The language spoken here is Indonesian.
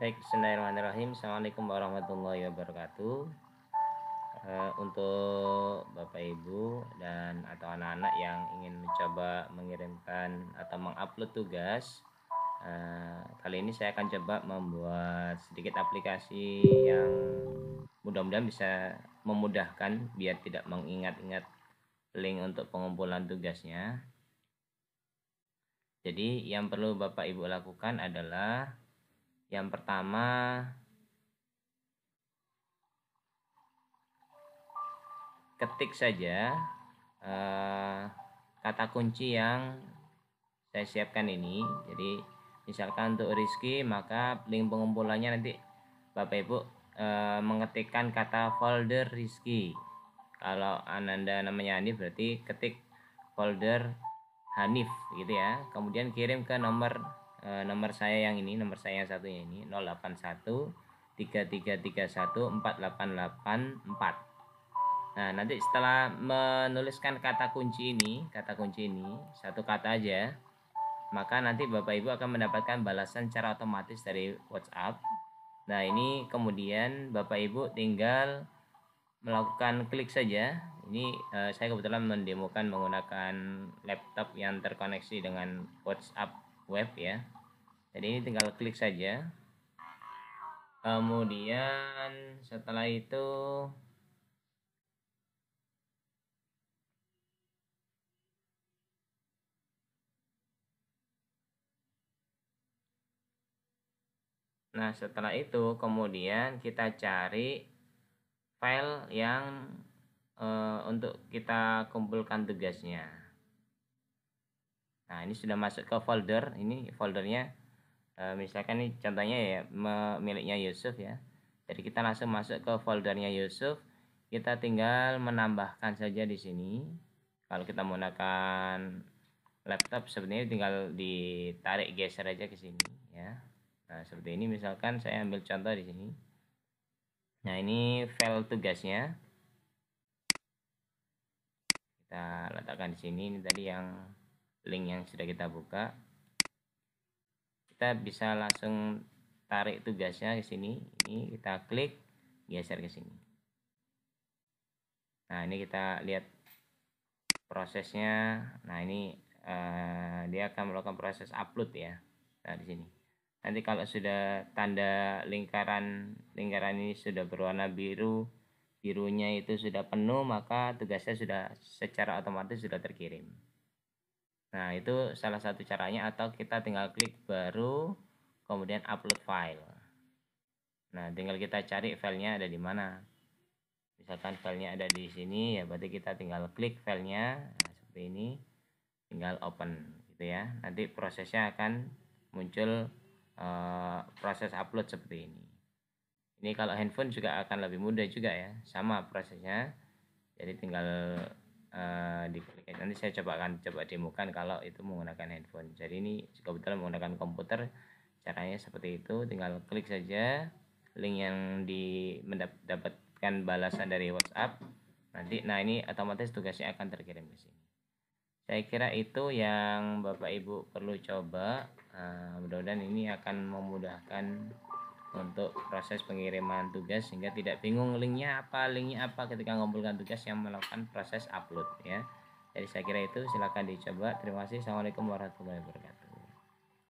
Baik, Bismillahirrahmanirrahim. Assalamualaikum warahmatullahi wabarakatuh. E, untuk Bapak Ibu dan atau anak-anak yang ingin mencoba mengirimkan atau mengupload tugas, e, kali ini saya akan coba membuat sedikit aplikasi yang mudah-mudahan bisa memudahkan biar tidak mengingat-ingat link untuk pengumpulan tugasnya. Jadi yang perlu Bapak Ibu lakukan adalah yang pertama ketik saja eh, kata kunci yang saya siapkan ini. Jadi misalkan untuk Rizky maka link pengumpulannya nanti Bapak Ibu eh, mengetikkan kata folder Rizky. Kalau Ananda namanya Hanif berarti ketik folder Hanif gitu ya. Kemudian kirim ke nomor Eh, nomor saya yang ini nomor saya yang satunya ini 081 4884 Nah nanti setelah menuliskan kata kunci ini kata kunci ini satu kata aja maka nanti Bapak Ibu akan mendapatkan balasan secara otomatis dari WhatsApp Nah ini kemudian Bapak Ibu tinggal melakukan klik saja. Ini eh, saya kebetulan mendemokan menggunakan laptop yang terkoneksi dengan WhatsApp web ya jadi ini tinggal klik saja kemudian setelah itu Nah, setelah itu kemudian kita cari file yang e, untuk kita kumpulkan tugasnya nah ini sudah masuk ke folder ini foldernya e, misalkan ini contohnya ya miliknya Yusuf ya jadi kita langsung masuk ke foldernya Yusuf kita tinggal menambahkan saja di sini kalau kita menggunakan laptop sebenarnya tinggal ditarik geser aja ke sini ya nah seperti ini misalkan saya ambil contoh di sini nah ini file tugasnya kita letakkan di sini ini tadi yang link yang sudah kita buka kita bisa langsung tarik tugasnya ke sini ini kita klik geser ke sini nah ini kita lihat prosesnya nah ini eh, dia akan melakukan proses upload ya nah di sini nanti kalau sudah tanda lingkaran lingkaran ini sudah berwarna biru birunya itu sudah penuh maka tugasnya sudah secara otomatis sudah terkirim Nah, itu salah satu caranya atau kita tinggal klik baru kemudian upload file. Nah, tinggal kita cari filenya ada di mana. Misalkan filenya ada di sini, ya berarti kita tinggal klik filenya nah, seperti ini, tinggal open gitu ya. Nanti prosesnya akan muncul uh, proses upload seperti ini. Ini kalau handphone juga akan lebih mudah juga ya, sama prosesnya. Jadi tinggal uh, nanti saya coba akan coba demokan kalau itu menggunakan handphone jadi ini jika betul menggunakan komputer caranya seperti itu tinggal klik saja link yang di mendapatkan balasan dari WhatsApp nanti nah ini otomatis tugasnya akan terkirim ke sini saya kira itu yang Bapak Ibu perlu coba uh, mudah-mudahan ini akan memudahkan untuk proses pengiriman tugas sehingga tidak bingung linknya apa linknya apa ketika mengumpulkan tugas yang melakukan proses upload ya jadi saya kira itu silakan dicoba terima kasih assalamualaikum warahmatullahi wabarakatuh